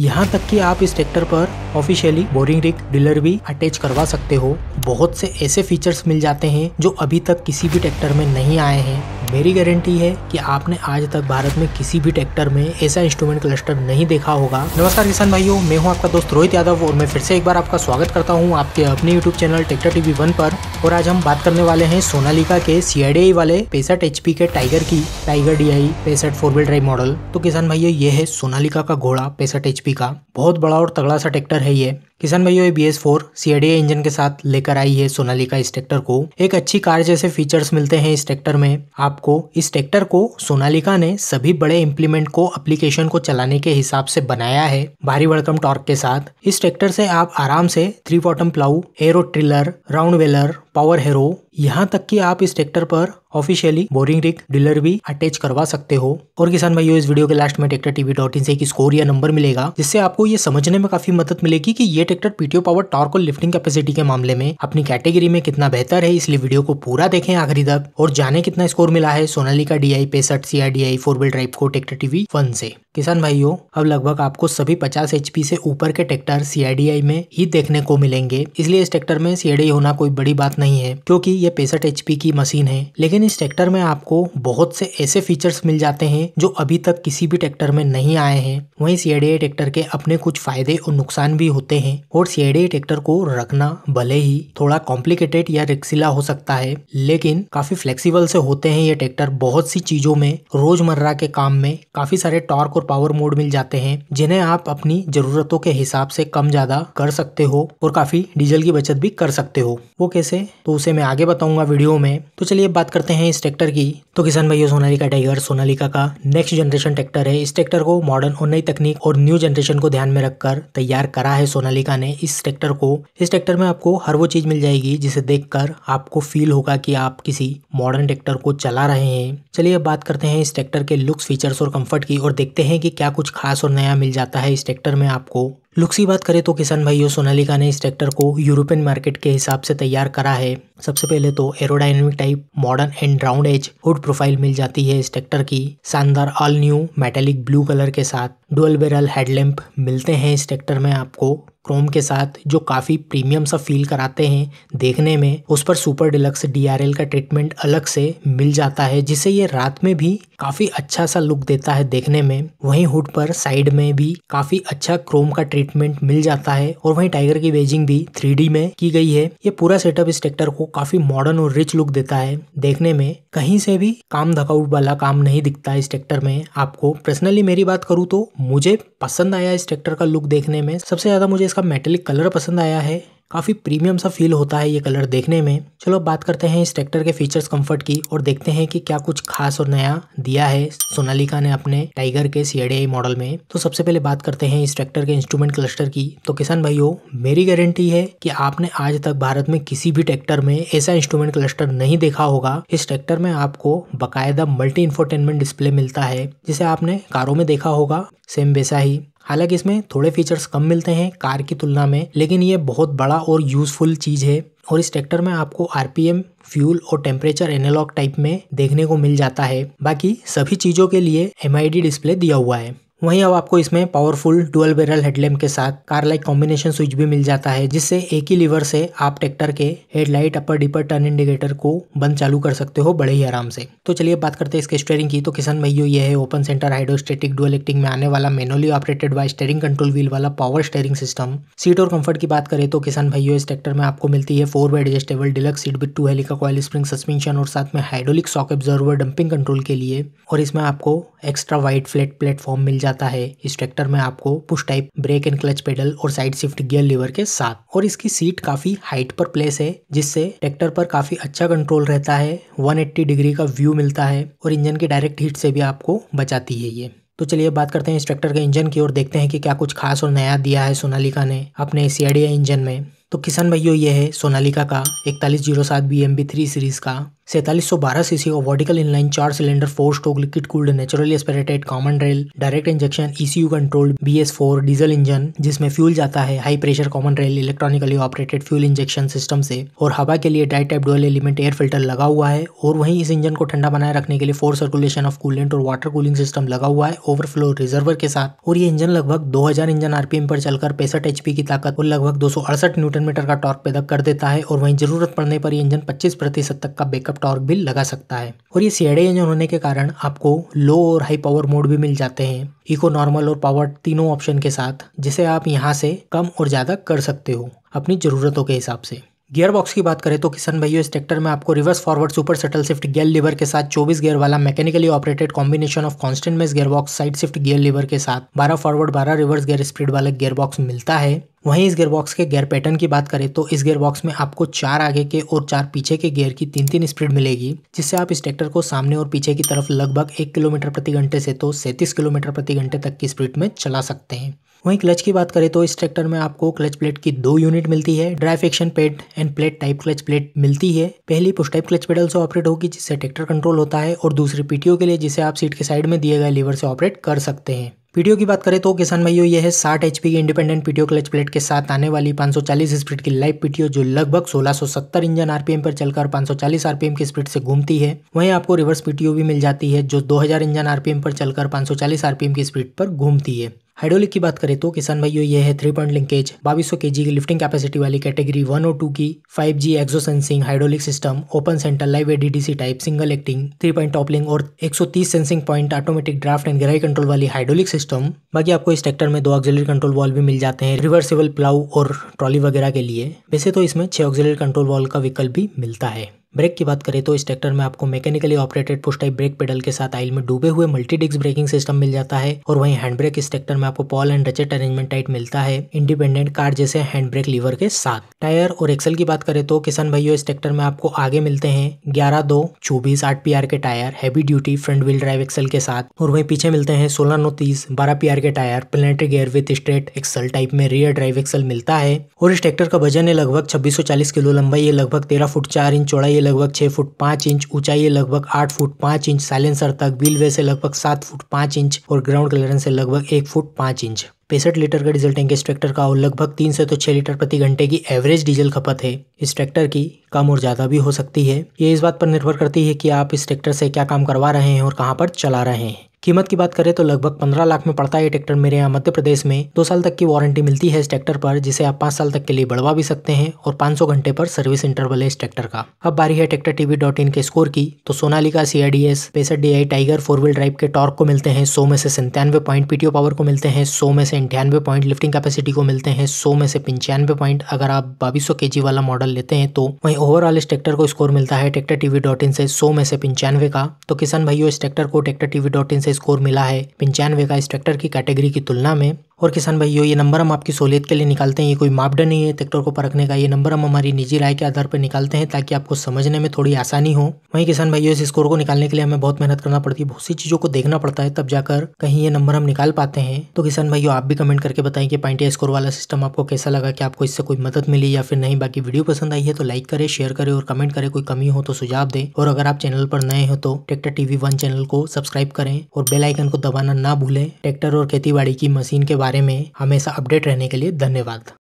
यहाँ तक कि आप इस ट्रैक्टर पर ऑफिशियली बोरिंग रिक डीलर भी अटैच करवा सकते हो बहुत से ऐसे फीचर्स मिल जाते हैं जो अभी तक किसी भी ट्रैक्टर में नहीं आए हैं मेरी गारंटी है कि आपने आज तक भारत में किसी भी ट्रैक्टर में ऐसा इंस्ट्रूमेंट क्लस्टर नहीं देखा होगा नमस्कार किसान भाइयों मैं हूं आपका दोस्त रोहित यादव और मैं फिर से एक बार आपका स्वागत करता हूं आपके अपने YouTube channel tractor TV one पर और आज हम बात करने वाले हैं सोनालिका के सीआईडी वाले पैंसठ पी के टाइगर की टाइगर डी आई पैंसठ फोर व्हील ड्राइव मॉडल तो किसान भाइयों ये है सोनालिका का घोड़ा पैंसठ पी का बहुत बड़ा और तगड़ा सा ट्रैक्टर है ये किसान भाइयों ये बी एस फोर इंजन के साथ लेकर आई है सोनालिका इस ट्रैक्टर को एक अच्छी कार जैसे फीचर्स मिलते हैं इस ट्रैक्टर में आपको इस ट्रैक्टर को सोनालिका ने सभी बड़े इम्प्लीमेंट को एप्लीकेशन को चलाने के हिसाब से बनाया है भारी वर्कम टॉर्क के साथ इस ट्रैक्टर से आप आराम से three bottom plough harrow tiller round baler power harrow यहाँ तक कि आप इस ट्रैक्टर पर ऑफिशियली बोरिंग रिक डीलर भी अटैच करवा सकते हो और किसान भाइयों इस वीडियो के लास्ट में ट्रैक्टर टीवी डॉट इन से एक स्कोर या नंबर मिलेगा जिससे आपको ये समझने में काफी मदद मिलेगी कि ये ट्रैक्टर पीटीओ पावर टॉर्क और लिफ्टिंग कैपेसिटी के मामले में अपनी कैटेगरी में कितना बेहतर है इसलिए वीडियो को पूरा देखें आखिरी तक और जाने कितना स्कोर मिला है सोनाली का डीआई पेसठ C D I four wheel drive को ट्रैक्टर टीवी वन से किसान भाइयों अब लगभग आपको सभी पचास एच से ऊपर के ट्रैक्टर सीआरडीआई में ही देखने को मिलेंगे इसलिए इस ट्रैक्टर में सीआईडीआई होना कोई बड़ी बात नहीं है क्योंकि ये पैंसठ एच की मशीन है लेकिन इस ट्रैक्टर में आपको बहुत से ऐसे फीचर्स मिल जाते हैं जो अभी तक किसी भी ट्रैक्टर में नहीं आए हैं वहीं सीएडीए ट्रैक्टर के अपने कुछ फायदे और नुकसान भी होते हैं और सीएडीए ट्रैक्टर को रखना भले ही थोड़ा कॉम्प्लिकेटेड या रिक्सिला हो सकता है लेकिन काफी फ्लेक्सीबल से होते हैं ये ट्रैक्टर बहुत सी चीजों में रोजमर्रा के काम में काफी सारे टॉर्क और पावर मोड मिल जाते हैं जिन्हें आप अपनी जरूरतों के हिसाब से कम ज्यादा कर सकते हो और काफी डीजल की बचत भी कर सकते हो वो कैसे तो उसे मैं आगे बता बताऊंगा वीडियो में तो चलिए बात करते हैं इस ट्रैक्टर की तो किसान भाइयों सोनालिका टाइगर सोनालिका का नेक्स्ट जनरेशन ट्रैक्टर है इस ट्रैक्टर को मॉडर्न और नई तकनीक और न्यू जनरेशन को ध्यान में रखकर तैयार करा है सोनालिका ने इस ट्रैक्टर को इस ट्रैक्टर में आपको हर वो चीज मिल जाएगी जिसे देख आपको फील होगा कि आप किसी मॉडर्न ट्रैक्टर को चला रहे हैं चलिए बात करते हैं इस ट्रैक्टर के लुक्स फीचर्स और कम्फर्ट की और देखते हैं की क्या कुछ खास और नया मिल जाता है इस ट्रैक्टर में आपको लुक्स की बात करें तो किसान भाइयों सोनालिका ने इस ट्रैक्टर को यूरोपियन मार्केट के हिसाब से तैयार करा है सबसे पहले तो aerodynamic type modern and round edge hood profile मिल जाती है इस ट्रैक्टर की शानदार all new metallic blue colour के साथ डुअल बेरल हेडलैम्प मिलते हैं इस ट्रैक्टर में आपको क्रोम के साथ जो काफ़ी प्रीमियम सा फील कराते हैं देखने में उस पर सुपर डिलक्स डीआरएल का ट्रीटमेंट अलग से मिल जाता है जिसे ये रात में भी काफ़ी अच्छा सा लुक देता है देखने में वहीं हुड पर साइड में भी काफ़ी अच्छा क्रोम का ट्रीटमेंट मिल जाता है और वहीं टाइगर की वेजिंग भी थ्री में की गई है ये पूरा सेटअप इस ट्रैक्टर को काफ़ी मॉडर्न और रिच लुक देता है देखने में कहीं से भी काम धकाउट वाला काम नहीं दिखता इस ट्रैक्टर में आपको पर्सनली मेरी बात करूँ तो मुझे पसंद आया इस ट्रैक्टर का लुक देखने में सबसे ज़्यादा मुझे इसका मेटेलिक कलर पसंद आया है काफ़ी प्रीमियम सा फील होता है ये कलर देखने में चलो बात करते हैं इस ट्रैक्टर के फीचर्स कंफर्ट की और देखते हैं कि क्या कुछ खास और नया दिया है सोनालिका ने अपने टाइगर के सी मॉडल में तो सबसे पहले बात करते हैं इस ट्रैक्टर के इंस्ट्रूमेंट क्लस्टर की तो किसान भाइयों मेरी गारंटी है कि आपने आज तक भारत में किसी भी ट्रैक्टर में ऐसा इंस्ट्रूमेंट क्लस्टर नहीं देखा होगा इस ट्रैक्टर में आपको बाकायदा मल्टी इंफोटेनमेंट डिस्प्ले मिलता है जिसे आपने कारों में देखा होगा सेम वैसा ही हालांकि इसमें थोड़े फीचर्स कम मिलते हैं कार की तुलना में लेकिन ये बहुत बड़ा और यूजफुल चीज़ है और इस ट्रैक्टर में आपको आरपीएम फ्यूल और टेम्परेचर एनालॉग टाइप में देखने को मिल जाता है बाकी सभी चीज़ों के लिए एम डिस्प्ले दिया हुआ है वहीं अब आपको इसमें पावरफुल डुअल बेरल हेडलैम्प के साथ कार लाइक कॉम्बिनेशन स्विच भी मिल जाता है जिससे एक ही लीवर से आप ट्रैक्टर के headlight upper dipper turn indicator को बंद चालू कर सकते हो बड़े ही आराम से तो चलिए बात करते हैं इसके स्टेयरिंग की तो किसान भाई यह है open centre hydrostatic dual acting में आने वाला manually operated by steering control wheel वाला पावर स्टेयरिंग सिस्टम सीट और कंफर्ट की बात करें तो किसान भाइयों इस ट्रैक्टर में आपको मिलती है four bed adjustable deluxe seat with two helical coil spring suspension और साथ में hydraulic shock absorber damping control के लिए और इसमें आपको एक्स्ट्रा वाइड फ्लैट प्लेटफॉर्म मिल जाता है इस ट्रैक्टर में आपको push type brake and clutch pedal और साइड शिफ्ट गियर लीवर के साथ और इसकी सीट काफी हाइट पर प्लेस है जिससे ट्रैक्टर पर काफी अच्छा कंट्रोल रहता है 180 डिग्री का व्यू मिलता है और इंजन के डायरेक्ट हीट से भी आपको बचाती है ये तो चलिए बात करते हैं इस ट्रैक्टर के इंजन की और देखते हैं कि क्या कुछ खास और नया दिया है सोनालिका ने अपने सी इंजन में तो किसान भाइयों ये है सोनालिका का इकतालीस जीरो सात B M B three series का सैंतालीस सौ बारह सीसी का वर्टिकल इनलाइन चार सिलेंडर four stroke liquid cooled natural aspirated common rail direct injection ECU controlled B S four diesel engine जिसमें फ्यूल जाता है high pressure common rail electronically operated fuel injection system से और हवा के लिए dry type dual element air filter लगा हुआ है और वहीं इस इंजन को ठंडा बनाए रखने के लिए फोर सर्कुलेशन ऑफ कूलेंट और वाटर कूलिंग सिस्टम लगा हुआ है ओवरफ्लो रिजर्वर के साथ और ये इंजन लगभग दो इंजन आरपीएम पर चलकर पैसठ एचपी की ताकत और लगभग दो न्यूटन न्यूटन मीटर का टॉर्क पैदा कर देता है और वहीं जरूरत पड़ने पर ये इंजन 25 प्रतिशत तक का बैकअप टॉर्क भी लगा सकता है और ये सीएडे इंजन होने के कारण आपको लो और हाई पावर मोड भी मिल जाते हैं इको नॉर्मल और पावर तीनों ऑप्शन के साथ जिसे आप यहाँ से कम और ज़्यादा कर सकते हो अपनी ज़रूरतों के हिसाब से गियर बॉक्स की बात करें तो किसान भाइयों इस ट्रैक्टर में आपको reverse forward super shuttle shift gear lever के साथ 24 गियर वाला mechanically operated combination of constant mesh gear box side shift gear lever के साथ 12 फॉरवर्ड 12 रिवर्स गियर स्पीड वाला गियर बॉक्स मिलता है वहीं इस गेयरबॉक्स के गेयर पैटर्न की बात करें तो इस गेयरबॉक्स में आपको चार आगे के और चार पीछे के गेयर की तीन तीन स्पीड मिलेगी जिससे आप इस ट्रैक्टर को सामने और पीछे की तरफ लगभग एक किलोमीटर प्रति घंटे से तो सैंतीस किलोमीटर प्रति घंटे तक की स्पीड में चला सकते हैं वहीं क्लच की बात करें तो इस ट्रैक्टर में आपको क्लच प्लेट की दो यूनिट मिलती है drive action pad and plate type clutch plate मिलती है पहली पुश टाइप क्लच पेडल से ऑपरेट होगी जिससे ट्रैक्टर कंट्रोल होता है और दूसरी पीटीओ के लिए जिसे आप सीट के साइड में दिए गए लीवर से ऑपरेट कर सकते हैं वीडियो की बात करें तो किसान भाइयों ये है 60 एचपी की इंडिपेंडेंट पीटीओ क्लच प्लेट के साथ आने वाली 540 स्पीड की लाइव पीटीओ जो लगभग 1670 इंजन आरपीएम पर चलकर 540 आरपीएम की स्पीड से घूमती है वहीं आपको रिवर्स पीटीओ भी मिल जाती है जो 2000 इंजन आरपीएम पर चलकर 540 आरपीएम की स्पीड पर घूमती है हाइड्रोलिक की बात करें तो किसान भाइयों ये है थ्री पॉइंट लिंकेज बाईस सौ की लिफ्टिंग कैपेसिटी वाली कैटेगरी वन ओ टू की फाइव जी एक्सो sensing hydraulic system open centre live ADDC type single acting three point toppling और एक सौ तीस sensing point automatic draft and गहराई कंट्रोल वाली हाइड्रोलिक सिस्टम बाकी आपको इस ट्रैक्टर में दो ऑक्सिलरी कंट्रोल वॉल भी मिल जाते हैं रिवर्सिबल प्लाउ और ट्रॉली वगैरह के लिए वैसे तो इसमें छह ऑक्सिलरी कंट्रोल वॉल का विकल्प भी मिलता है ब्रेक की बात करें तो इस ट्रैक्टर में आपको mechanically operated push type brake pedal के साथ आइल में डूबे हुए मल्टी डिस्क ब्रेकिंग सिस्टम मिल जाता है और वहीं हैंड ब्रेक इस ट्रैक्टर में आपको pawl and ratchet arrangement tight मिलता है इंडिपेंडेंट कार जैसे हैंड ब्रेक लीवर के साथ टायर और एक्सल की बात करें तो किसान भाइयों इस ट्रैक्टर में आपको आगे मिलते हैं ग्यारह दो चौबीस आठ पी के tyre heavy duty front wheel drive axle के साथ और वहीं पीछे मिलते हैं सोलह नौ तीस बारह पी के tyre planetary gear with straight axle type में रियर ड्राइव एक्सल मिलता है और इस ट्रैक्टर का वजन है लगभग छब्बीस किलो लंबा ये लगभग तेरह फुट चार इंच चौड़ा लगभग छः फुट पाँच इंच ऊंचाई लगभग आठ फुट पाँच इंच साइलेंसर तक बिलवे से लगभग सात फुट पाँच इंच और ग्राउंड क्लियरेंस से लगभग एक फुट पाँच इंच पैंसठ लीटर का डीजल टैंक इस ट्रैक्टर का और लगभग तीन से तो छह लीटर प्रति घंटे की एवरेज डीजल खपत है इस ट्रैक्टर की कम और ज़्यादा भी हो सकती है ये इस बात पर निर्भर करती है कि आप इस ट्रैक्टर से क्या काम करवा रहे हैं और कहाँ पर चला रहे हैं कीमत की बात करें तो लगभग पंद्रह लाख में पड़ता है ये ट्रैक्टर मेरे यहाँ मध्य प्रदेश में दो साल तक की वारंटी मिलती है इस ट्रैक्टर पर जिसे आप पांच साल तक के लिए बढ़वा भी सकते हैं और 500 घंटे पर सर्विस इंटरवल है इस ट्रैक्टर का अब बारी है ट्रैक्टर टीवी डॉट इन के स्कोर की तो सोनालिका का I D S D I tiger four wheel drive के टॉर्क को मिलते हैं सौ में से सन्तानवे पॉइंट पीटीओ पावर को मिलते हैं सौ में से अंठानवे पॉइंट लिफ्टिंग कैपेसिटी को मिलते हैं सौ में से पंचानवे पॉइंट अगर आप बाईस सौ के जी वाला मॉडल लेते हैं तो वहीं ओवरऑल इस ट्रैक्टर को स्कोर मिलता है ट्रैक्टर टीवी डॉट इन से सौ में से पंचानवे का तो किसान भाइयों इस ट्रैक्टर को ट्रैक्टर टीवी डॉट इन से स्कोर मिला है पंचानवे का इस की कैटेगरी की तुलना में और किसान भाइयों ये नंबर हम आपकी सहूलियत के लिए निकालते हैं ये कोई मापदंड नहीं है ट्रैक्टर को परखने का ये नंबर हम हमारी निजी राय के आधार पर निकालते हैं ताकि आपको समझने में थोड़ी आसानी हो वहीं किसान भाइयों इस स्कोर को निकालने के लिए हमें बहुत मेहनत करना पड़ती है बहुत सी चीज़ों को देखना पड़ता है तब जाकर कहीं ये नंबर हम निकाल पाते हैं तो किसान भाइयों आप भी कमेंट करके बताएं कि पॉइंट स्कोर वाला सिस्टम आपको कैसा लगा कि आपको इससे कोई मदद मिली या फिर नहीं बाकी वीडियो पसंद आई है तो लाइक करे शेयर करे और कमेंट करे कोई कमी हो तो सुझाव दें और अगर आप चैनल पर नए हो तो ट्रैक्टर टीवी वन चैनल को सब्सक्राइब करें और बेलाइकन को दबाना ना भूलें ट्रैक्टर और खेती की मशीन के बारे में हमेशा अपडेट रहने के लिए धन्यवाद